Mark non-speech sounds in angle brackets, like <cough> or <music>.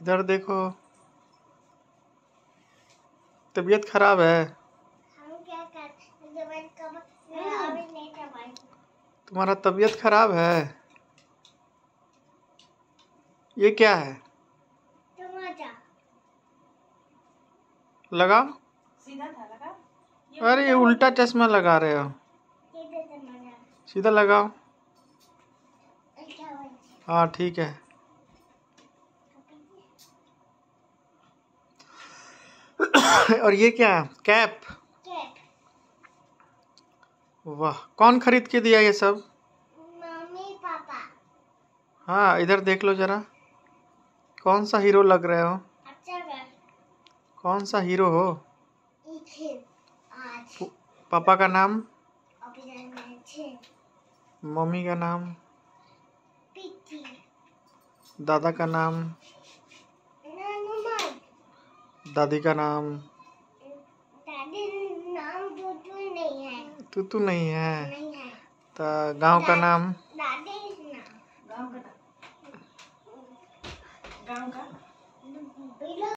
इधर देखो तबीयत खराब है तुम्हारा तबीयत खराब है ये क्या है लगाओ लगा। अरे ये उल्टा चश्मा लगा रहे हो सीधा लगाओ अच्छा, हाँ ठीक है <coughs> और ये क्या है कैप वाह कौन खरीद के दिया ये सब मम्मी पापा हाँ इधर देख लो जरा कौन सा हीरो लग रहे हो अच्छा कौन सा हीरो हो पापा का नाम मम्मी का नाम दादा का नाम दादी का नाम तू तू नहीं है नहीं है तो का नाम गांव का नाम गांव का